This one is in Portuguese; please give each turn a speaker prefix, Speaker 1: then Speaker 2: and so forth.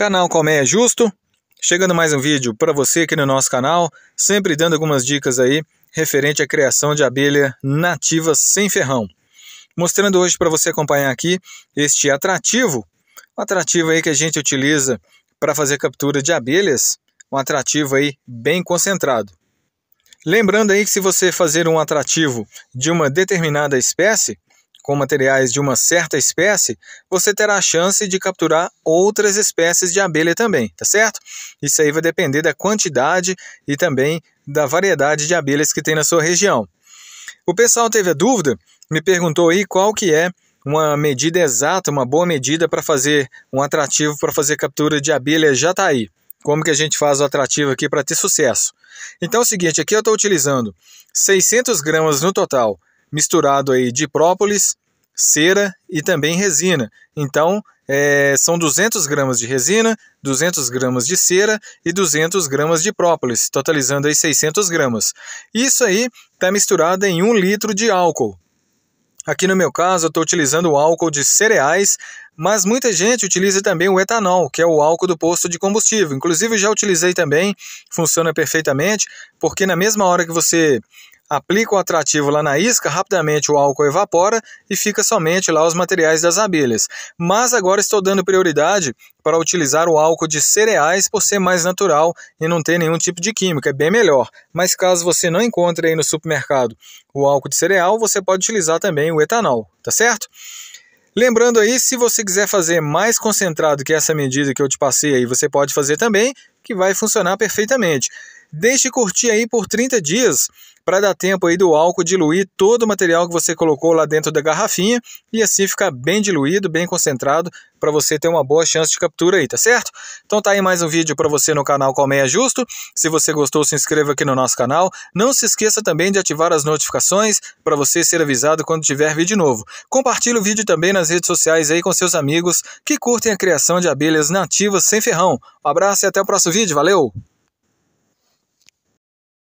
Speaker 1: Canal Colmeia é Justo, chegando mais um vídeo para você aqui no nosso canal, sempre dando algumas dicas aí referente à criação de abelha nativa sem ferrão. Mostrando hoje para você acompanhar aqui este atrativo, um atrativo aí que a gente utiliza para fazer captura de abelhas, um atrativo aí bem concentrado. Lembrando aí que se você fazer um atrativo de uma determinada espécie, com materiais de uma certa espécie, você terá a chance de capturar outras espécies de abelha também, tá certo? Isso aí vai depender da quantidade e também da variedade de abelhas que tem na sua região. O pessoal teve a dúvida, me perguntou aí qual que é uma medida exata, uma boa medida para fazer um atrativo para fazer captura de abelha aí. Como que a gente faz o atrativo aqui para ter sucesso? Então é o seguinte, aqui eu estou utilizando 600 gramas no total misturado aí de própolis, cera e também resina. Então, é, são 200 gramas de resina, 200 gramas de cera e 200 gramas de própolis, totalizando aí 600 gramas. Isso aí está misturado em 1 litro de álcool. Aqui no meu caso, eu estou utilizando o álcool de cereais, mas muita gente utiliza também o etanol, que é o álcool do posto de combustível. Inclusive, já utilizei também, funciona perfeitamente, porque na mesma hora que você aplica o atrativo lá na isca, rapidamente o álcool evapora e fica somente lá os materiais das abelhas. Mas agora estou dando prioridade para utilizar o álcool de cereais por ser mais natural e não ter nenhum tipo de química, é bem melhor. Mas caso você não encontre aí no supermercado o álcool de cereal, você pode utilizar também o etanol, tá certo? Lembrando aí, se você quiser fazer mais concentrado que essa medida que eu te passei aí, você pode fazer também, que vai funcionar perfeitamente. Deixe curtir aí por 30 dias para dar tempo aí do álcool diluir todo o material que você colocou lá dentro da garrafinha e assim ficar bem diluído, bem concentrado para você ter uma boa chance de captura aí, tá certo? Então tá aí mais um vídeo para você no canal Colmeia Justo. Se você gostou, se inscreva aqui no nosso canal. Não se esqueça também de ativar as notificações para você ser avisado quando tiver vídeo novo. Compartilhe o vídeo também nas redes sociais aí com seus amigos que curtem a criação de abelhas nativas sem ferrão. Um abraço e até o próximo vídeo. Valeu!